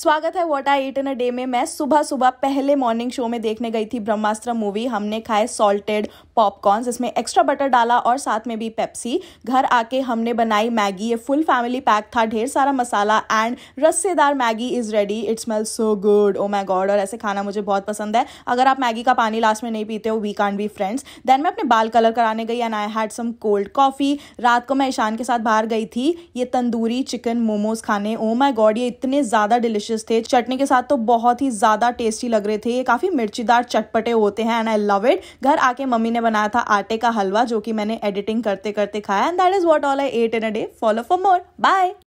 स्वागत है what I eat in a day में मैं सुबह सुबह पहले मॉर्निंग शो में देखने गई थी ब्रह्मास्त्र मूवी हमने खाए सॉल्टेड पॉपकॉर्न इसमें एक्स्ट्रा बटर डाला और साथ में भी पेप्सी घर आके हमने बनाई मैगी ये फुल फैमिली पैक था ढेर सारा मसाला एंड रस्सेदार Maggi is ready it smell so good oh my god और ऐसे खाना मुझे बहुत पसंद है अगर आप मैगी का पानी लास्ट में नहीं पीते हो we can be friends then मैं अपने बाल कलर कराने गई and I had some cold coffee रात को मैं ईशान के साथ बाहर गई थी ये तंदूरी चिकन मोमोज खाने ओ माई गॉड ये इतने ज़्यादा डिलिशियस डिशेस थे चटनी के साथ तो बहुत ही ज़्यादा टेस्टी लग रहे थे ये काफ़ी मिर्चीदार चटपटे होते हैं एंड आई लव इट घर आके मम्मी ने बनाया था आटे का हलवा जो कि मैंने एडिटिंग करते करते खाया and that is what all I ate in a day follow for more bye